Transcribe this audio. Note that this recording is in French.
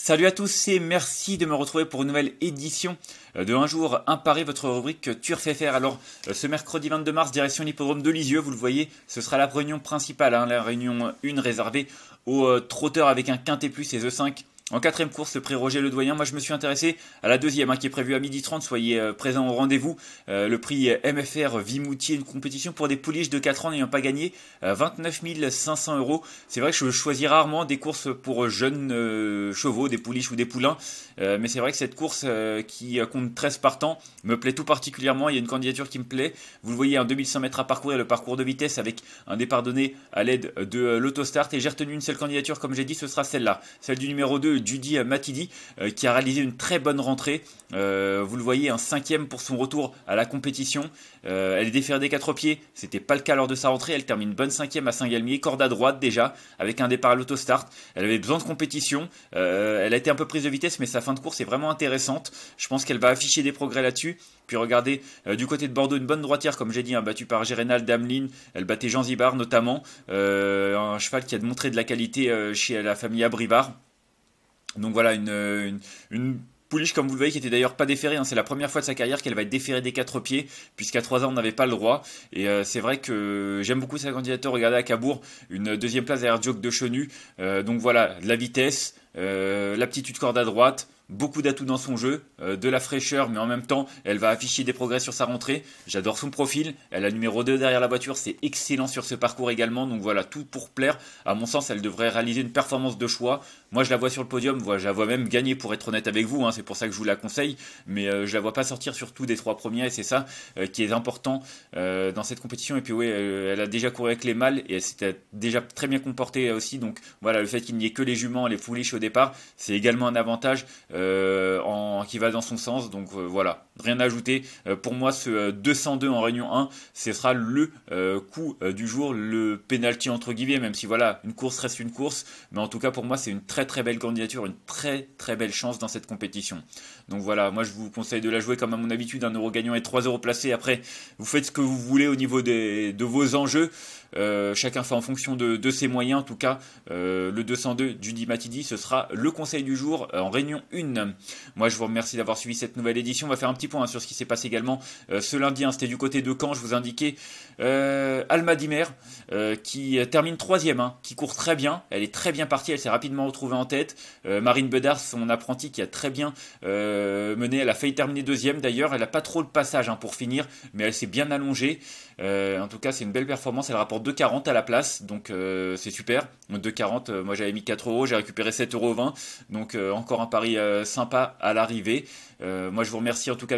Salut à tous et merci de me retrouver pour une nouvelle édition euh, de Un jour imparé, votre rubrique Turf Alors, euh, ce mercredi 22 mars, direction l'hippodrome de Lisieux, vous le voyez, ce sera la réunion principale, hein, la réunion 1 réservée aux euh, trotteurs avec un quintet plus et e 5 en quatrième course, le prix Roger Le Doyen. Moi, je me suis intéressé à la deuxième, hein, qui est prévue à 12h30. Soyez présent euh, présents au rendez-vous. Euh, le prix euh, MFR Vimoutier, une compétition pour des pouliches de 4 ans n'ayant pas gagné 29 500 euros. C'est vrai que je choisis rarement des courses pour jeunes chevaux, des pouliches ou des poulains. mais c'est vrai que cette course qui compte 13 partants me plaît tout particulièrement. Il y a une candidature qui me plaît. Vous le voyez, un 2100 mètres à parcourir, le parcours de vitesse avec un départ donné à l'aide de l'autostart. Et j'ai retenu une seule candidature, comme j'ai dit, ce sera celle-là, celle du numéro 2. Judy Matidi euh, qui a réalisé une très bonne rentrée. Euh, vous le voyez, un cinquième pour son retour à la compétition. Euh, elle est déférée des quatre pieds, c'était pas le cas lors de sa rentrée. Elle termine bonne cinquième à Saint-Galmier, corde à droite déjà, avec un départ à l'autostart. Elle avait besoin de compétition. elle a été un peu prise de vitesse, mais sa fin de course est vraiment intéressante. Je pense qu'elle va afficher des progrès là-dessus. Puis regardez, du côté de Bordeaux, une bonne droitière, comme j'ai dit, hein, battue par Gérénal, Damelin, elle battait Jean Zibar notamment, un cheval qui a montré de la qualité chez la famille Abrivard. Donc voilà, une, une, Pouliche, comme vous le voyez, qui était d'ailleurs pas déférée, hein. c'est la première fois de sa carrière qu'elle va être déférée des quatre pieds, puisqu'à 3 ans on n'avait pas le droit. Et euh, c'est vrai que j'aime beaucoup sa candidature. Regardez à Cabourg, une deuxième place derrière Dioc de Chenu. Euh, donc voilà, la vitesse, euh, l'aptitude corde à droite, beaucoup d'atouts dans son jeu, euh, de la fraîcheur, mais en même temps, elle va afficher des progrès sur sa rentrée. J'adore son profil. Elle a numéro 2 derrière la voiture, c'est excellent sur ce parcours également. Donc voilà, tout pour plaire. À mon sens, elle devrait réaliser une performance de choix. Moi, je la vois sur le podium, je la vois même gagner pour être honnête avec vous. Hein. c'est pour ça que je vous la conseille, mais euh, je la vois pas sortir surtout des trois premiers. Et c'est ça euh, qui est important dans cette compétition. Et puis oui, elle a déjà couru avec les mâles et elle s'était déjà très bien comportée aussi. Donc voilà, le fait qu'il n'y ait que les juments, les pouliches au départ, c'est également un avantage. Euh, en, qui va dans son sens. Donc euh, voilà, Rien à ajouter. Euh, pour moi, ce 202 euh, en Réunion 1, ce sera le euh, coup du jour, le penalty entre guillemets, même si voilà, une course reste une course. Mais en tout cas, pour moi, c'est une très très belle candidature, une très très belle chance dans cette compétition. Donc voilà, moi je vous conseille de la jouer comme à mon habitude, un euro gagnant et 3 euros placés. Après, vous faites ce que vous voulez au niveau de vos enjeux. chacun fait en fonction de, ses moyens. En tout cas, le 202 du Dimatidi, ce sera le conseil du jour en Réunion 1. Moi je vous remercie d'avoir suivi cette nouvelle édition. On va faire un petit Hein, sur ce qui s'est passé également euh, ce lundi. Hein. C'était du côté de Caen, je vous indiquais. Euh, Alma Dimer, euh, qui termine troisième, hein, qui court très bien. Elle est très bien partie, elle s'est rapidement retrouvée en tête. Marine Bedard, son apprentie, qui a très bien mené. Elle a failli terminer deuxième d'ailleurs. Elle n'a pas trop le passage pour finir, mais elle s'est bien allongée. en tout cas, c'est une belle performance. Elle rapporte 2,40 à la place, donc c'est super. 2,40, moi j'avais mis 4 euros, j'ai récupéré 7,20 Donc encore un pari sympa à l'arrivée. moi je vous remercie en tout cas